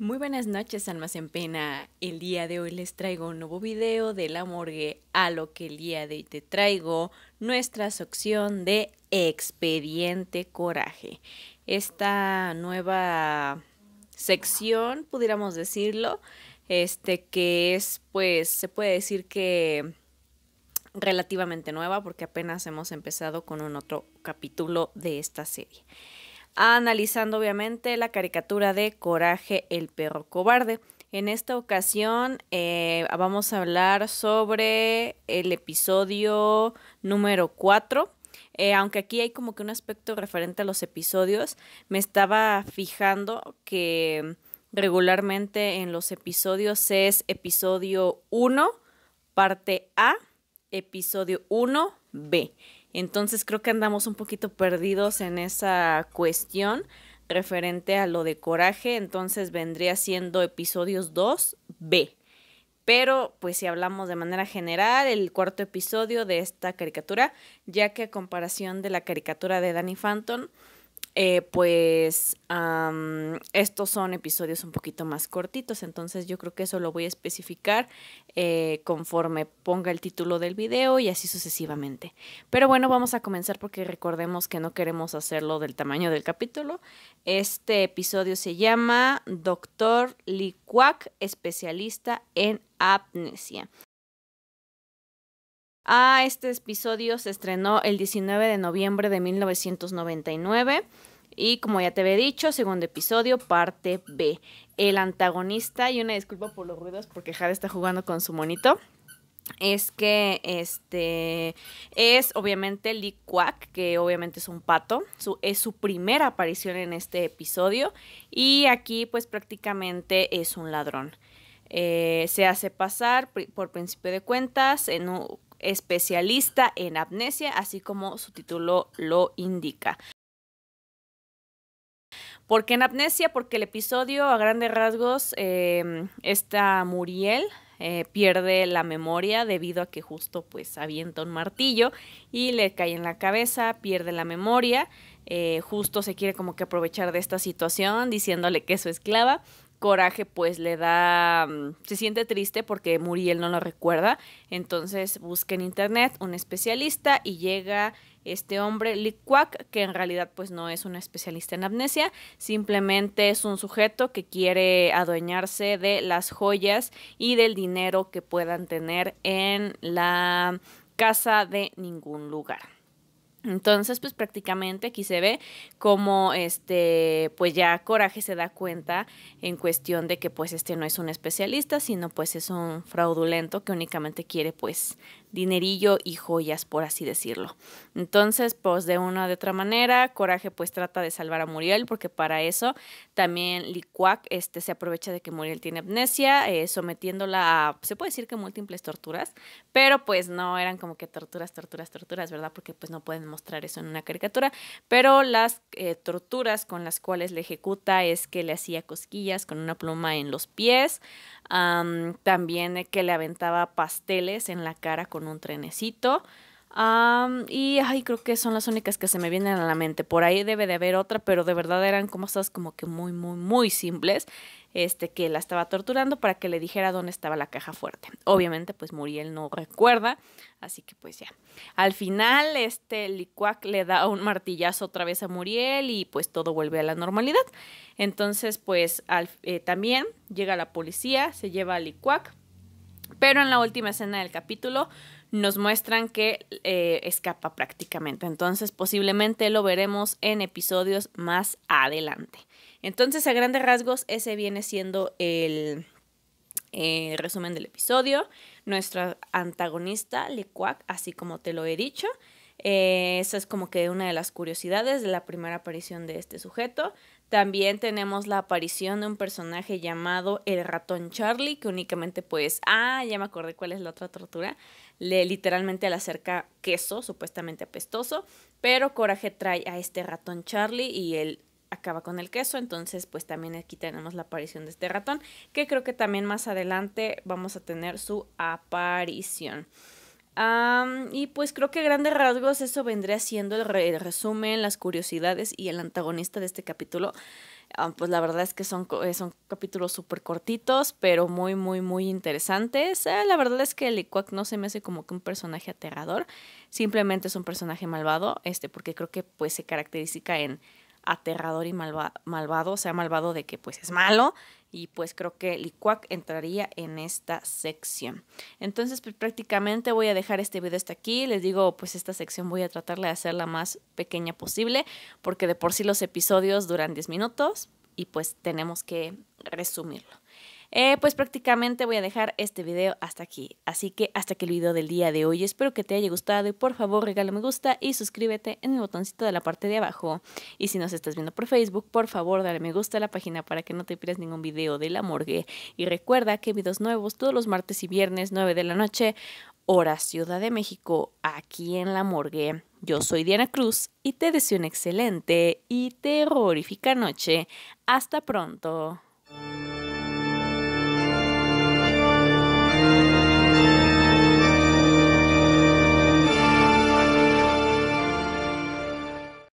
Muy buenas noches, almas en pena. El día de hoy les traigo un nuevo video de la morgue a lo que el día de hoy te traigo nuestra sección de Expediente Coraje. Esta nueva sección, pudiéramos decirlo, este que es pues se puede decir que relativamente nueva porque apenas hemos empezado con un otro capítulo de esta serie analizando obviamente la caricatura de Coraje el perro cobarde. En esta ocasión eh, vamos a hablar sobre el episodio número 4. Eh, aunque aquí hay como que un aspecto referente a los episodios, me estaba fijando que regularmente en los episodios es episodio 1, parte A, episodio 1, B. Entonces creo que andamos un poquito perdidos en esa cuestión referente a lo de coraje, entonces vendría siendo episodios 2B. Pero pues si hablamos de manera general, el cuarto episodio de esta caricatura, ya que a comparación de la caricatura de Danny Phantom, eh, pues estos son episodios un poquito más cortitos, entonces yo creo que eso lo voy a especificar eh, conforme ponga el título del video y así sucesivamente. Pero bueno, vamos a comenzar porque recordemos que no queremos hacerlo del tamaño del capítulo. Este episodio se llama Doctor Liquac, especialista en apnesia. Ah, este episodio se estrenó el 19 de noviembre de 1999 y como ya te había dicho, segundo episodio, parte B. El antagonista, y una disculpa por los ruidos porque Jade está jugando con su monito es que este es obviamente Lee Quack, que obviamente es un pato, es su primera aparición en este episodio y aquí pues prácticamente es un ladrón. Eh, se hace pasar por principio de cuentas en un, especialista en amnesia, así como su título lo indica. ¿Por qué en amnesia? Porque el episodio, a grandes rasgos, está em, esta Muriel eh, pierde la memoria debido a que justo pues avienta un martillo y le cae en la cabeza, pierde la memoria, eh, justo se quiere como que aprovechar de esta situación diciéndole que es su esclava Coraje pues le da, mm, se siente triste porque Muriel no lo recuerda, entonces busca en internet un especialista y llega este hombre quack que en realidad pues no es un especialista en amnesia, simplemente es un sujeto que quiere adueñarse de las joyas y del dinero que puedan tener en la casa de ningún lugar. Entonces, pues prácticamente aquí se ve como este, pues ya Coraje se da cuenta en cuestión de que pues este no es un especialista, sino pues es un fraudulento que únicamente quiere pues dinerillo y joyas, por así decirlo. Entonces, pues de una de otra manera, Coraje pues trata de salvar a Muriel, porque para eso también Licuac este, se aprovecha de que Muriel tiene amnesia, eh, sometiéndola a, se puede decir que múltiples torturas, pero pues no eran como que torturas, torturas, torturas, ¿verdad? Porque pues no pueden mostrar eso en una caricatura, pero las eh, torturas con las cuales le ejecuta es que le hacía cosquillas con una pluma en los pies, también que le aventaba pasteles en la cara con un trenecito. y ay, creo que son las únicas que se me vienen a la mente. Por ahí debe de haber otra, pero de verdad eran cosas como que muy, muy, muy simples este, que la estaba torturando para que le dijera dónde estaba la caja fuerte. Obviamente, pues Muriel no recuerda, así que pues ya. Al final, este Licuac le da un martillazo otra vez a Muriel y pues todo vuelve a la normalidad. Entonces, pues eh, también llega la policía, se lleva a Licuac, pero en la última escena del capítulo nos muestran que eh, escapa prácticamente. Entonces posiblemente lo veremos en episodios más adelante. Entonces a grandes rasgos ese viene siendo el eh, resumen del episodio. Nuestra antagonista, Lequac, así como te lo he dicho. Eh, esa es como que una de las curiosidades de la primera aparición de este sujeto. También tenemos la aparición de un personaje llamado el ratón Charlie, que únicamente pues, ah, ya me acordé cuál es la otra tortura, le literalmente le acerca queso, supuestamente apestoso, pero Coraje trae a este ratón Charlie y él acaba con el queso, entonces pues también aquí tenemos la aparición de este ratón, que creo que también más adelante vamos a tener su aparición y pues creo que grandes rasgos eso vendría siendo el, resumen, las curiosidades y el antagonista de este capítulo. Ah, pues la verdad es que son, eh, son capítulos súper cortitos, pero muy, muy, muy interesantes. Eh, la verdad es que el Licuac no se me hace como que un personaje aterrador, simplemente es un personaje malvado, este, porque creo que pues se caracteriza en aterrador y malvado, o sea, malvado de que pues es malo. Y pues creo que Licuac entraría en esta sección. Entonces pues, prácticamente voy a dejar este video hasta aquí. Les digo, pues esta sección voy a tratar de hacer la más pequeña posible. Porque de por sí los episodios duran 10 minutos y pues tenemos que resumirlo. Eh, pues prácticamente voy a dejar este video hasta aquí. Así que hasta aquí el video del día de hoy. Espero que te haya gustado y por favor regala me gusta y suscríbete en el botoncito de la parte de abajo. Y si nos estás viendo por Facebook, por favor dale me gusta a la página para que no te pierdas ningún video de la morgue. Y recuerda que videos nuevos todos los martes y viernes 9 de la noche, hora Ciudad de México, aquí en la morgue. Yo soy Diana Cruz y te deseo una excelente y terrorífica noche. Hasta pronto.